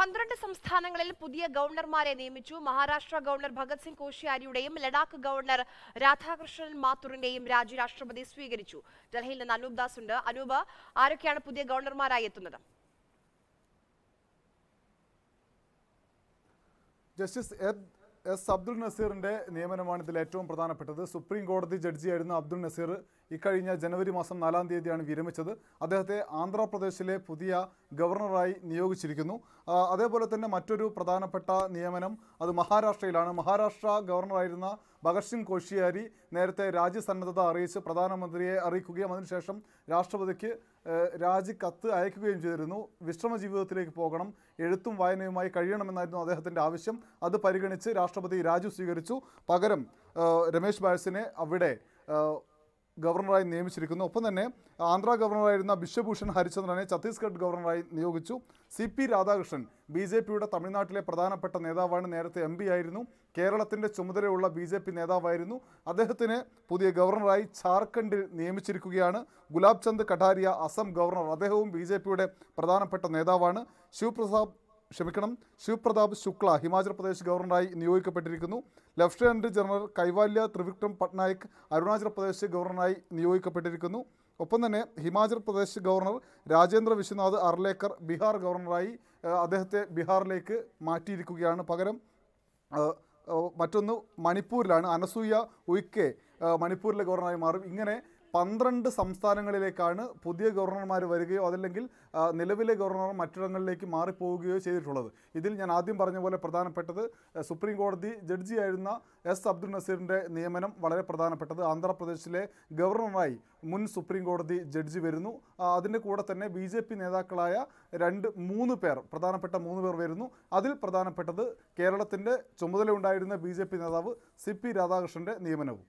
പന്ത്രണ്ട് സംസ്ഥാനങ്ങളിൽ പുതിയ ഗവർണർമാരെ നിയമിച്ചു മഹാരാഷ്ട്ര ഗവർണർ ഭഗത് സിംഗ് കോഷിയാരിയുടെയും ലഡാക്ക് ഗവർണർ രാധാകൃഷ്ണൻ മാത്തൂറിന്റെയും രാജി രാഷ്ട്രപതി സ്വീകരിച്ചു ഡൽഹിയിൽ നിന്ന് അനൂപ് ദാസ് ഉണ്ട് അനൂപ് ആരൊക്കെയാണ് പുതിയ ഗവർണർമാരായി എത്തുന്നത് ജസ്റ്റിസ് എസ് അബ്ദുൾ നസീറിൻ്റെ നിയമനമാണ് ഇതിൽ ഏറ്റവും പ്രധാനപ്പെട്ടത് സുപ്രീം കോടതി ജഡ്ജിയായിരുന്ന അബ്ദുൾ നസീർ ഇക്കഴിഞ്ഞ ജനുവരി മാസം നാലാം തീയതിയാണ് വിരമിച്ചത് അദ്ദേഹത്തെ ആന്ധ്രാപ്രദേശിലെ പുതിയ ഗവർണറായി നിയോഗിച്ചിരിക്കുന്നു അതേപോലെ തന്നെ മറ്റൊരു പ്രധാനപ്പെട്ട നിയമനം അത് മഹാരാഷ്ട്രയിലാണ് മഹാരാഷ്ട്ര ഗവർണറായിരുന്ന ഭഗത് സിംഗ് കോഷിയാരി നേരത്തെ രാജ്യസന്നദ്ധത അറിയിച്ച് പ്രധാനമന്ത്രിയെ അറിയിക്കുകയും അതിനുശേഷം രാഷ്ട്രപതിക്ക് രാജിക്കത്ത് അയക്കുകയും ചെയ്തിരുന്നു വിശ്രമ ജീവിതത്തിലേക്ക് പോകണം എഴുത്തും വായനയുമായി കഴിയണമെന്നായിരുന്നു അദ്ദേഹത്തിൻ്റെ ആവശ്യം അത് പരിഗണിച്ച് രാഷ്ട്രപതി രാജു സ്വീകരിച്ചു പകരം രമേശ് ബാഴ്സിനെ അവിടെ ഗവർണറായി നിയമിച്ചിരിക്കുന്നു ഒപ്പം തന്നെ ആന്ധ്ര ഗവർണറായിരുന്ന ബിശ്വഭൂഷൺ ഹരിചന്ദ്രനെ ഛത്തീസ്ഗഡ് ഗവർണറായി നിയോഗിച്ചു C P Radhakrishnan B J പിയുടെ തമിഴ്നാട്ടിലെ പ്രധാനപ്പെട്ട നേതാവാണ് നേരത്തെ എം ആയിരുന്നു കേരളത്തിൻ്റെ ചുമതലയുള്ള ബി ജെ പി നേതാവായിരുന്നു അദ്ദേഹത്തിനെ പുതിയ ഗവർണറായി ഝാർഖണ്ഡിൽ നിയമിച്ചിരിക്കുകയാണ് ഗുലാബ് ചന്ദ് കഠാരിയ അസം ഗവർണർ അദ്ദേഹവും ബി ജെ പിയുടെ പ്രധാനപ്പെട്ട നേതാവാണ് ശിവപ്രസാദ് ക്ഷമിക്കണം ശിവപ്രതാപ് ശുക്ല ഹിമാചൽ പ്രദേശ് ഗവർണറായി നിയോഗിക്കപ്പെട്ടിരിക്കുന്നു ലഫ്റ്റനന്റ് ജനറൽ കൈവാല്യ ത്രിവിക്രം പട്നായിക് അരുണാചൽ പ്രദേശ് ഗവർണറായി നിയോഗിക്കപ്പെട്ടിരിക്കുന്നു ഒപ്പം തന്നെ ഹിമാചൽ പ്രദേശ് ഗവർണർ രാജേന്ദ്ര വിശ്വനാഥ് അർലേക്കർ ബീഹാർ ഗവർണറായി അദ്ദേഹത്തെ ബീഹാറിലേക്ക് മാറ്റിയിരിക്കുകയാണ് പകരം മറ്റൊന്ന് മണിപ്പൂരിലാണ് അനസൂയ ഉയ്ക്കെ മണിപ്പൂരിലെ ഗവർണറായി മാറും ഇങ്ങനെ പന്ത്രണ്ട് സംസ്ഥാനങ്ങളിലേക്കാണ് പുതിയ ഗവർണർമാർ വരികയോ അതല്ലെങ്കിൽ നിലവിലെ ഗവർണർ മറ്റിടങ്ങളിലേക്ക് മാറിപ്പോവുകയോ ചെയ്തിട്ടുള്ളത് ഇതിൽ ഞാൻ ആദ്യം പറഞ്ഞ പോലെ പ്രധാനപ്പെട്ടത് സുപ്രീം കോടതി ജഡ്ജിയായിരുന്ന എസ് അബ്ദുൽ നസീറിൻ്റെ നിയമനം വളരെ പ്രധാനപ്പെട്ടത് ആന്ധ്രാപ്രദേശിലെ ഗവർണറായി മുൻ സുപ്രീം കോടതി ജഡ്ജി വരുന്നു അതിൻ്റെ കൂടെ തന്നെ ബി ജെ പി നേതാക്കളായ രണ്ട് മൂന്ന് പേർ പ്രധാനപ്പെട്ട മൂന്ന് പേർ വരുന്നു അതിൽ പ്രധാനപ്പെട്ടത് കേരളത്തിൻ്റെ ചുമതലയുണ്ടായിരുന്ന ബി ജെ പി നേതാവ് സി പി രാധാകൃഷ്ണൻ്റെ നിയമനവും